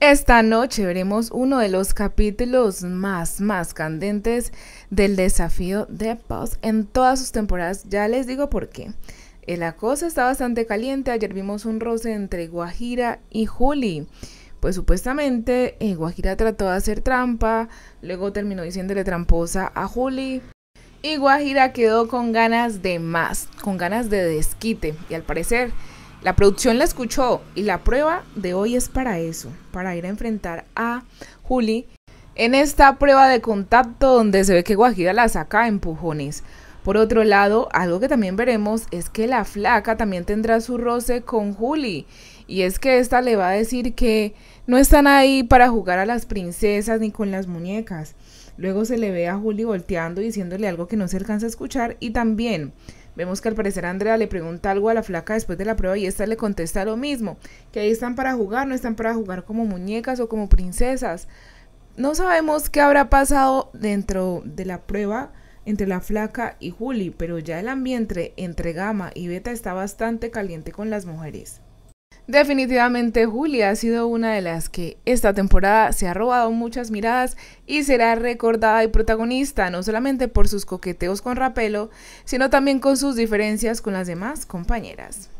Esta noche veremos uno de los capítulos más, más candentes del desafío de Paz en todas sus temporadas. Ya les digo por qué. Eh, la cosa está bastante caliente. Ayer vimos un roce entre Guajira y Juli. Pues supuestamente eh, Guajira trató de hacer trampa, luego terminó diciéndole tramposa a Juli. Y Guajira quedó con ganas de más, con ganas de desquite. Y al parecer la producción la escuchó y la prueba de hoy es para eso, para ir a enfrentar a Juli en esta prueba de contacto donde se ve que Guajira la saca empujones. Por otro lado, algo que también veremos es que la flaca también tendrá su roce con Juli. Y es que esta le va a decir que no están ahí para jugar a las princesas ni con las muñecas. Luego se le ve a Julie volteando diciéndole algo que no se alcanza a escuchar y también Vemos que al parecer Andrea le pregunta algo a la flaca después de la prueba y esta le contesta lo mismo, que ahí están para jugar, no están para jugar como muñecas o como princesas. No sabemos qué habrá pasado dentro de la prueba entre la flaca y Juli, pero ya el ambiente entre Gama y Beta está bastante caliente con las mujeres. Definitivamente Julia ha sido una de las que esta temporada se ha robado muchas miradas y será recordada y protagonista no solamente por sus coqueteos con Rapelo, sino también con sus diferencias con las demás compañeras.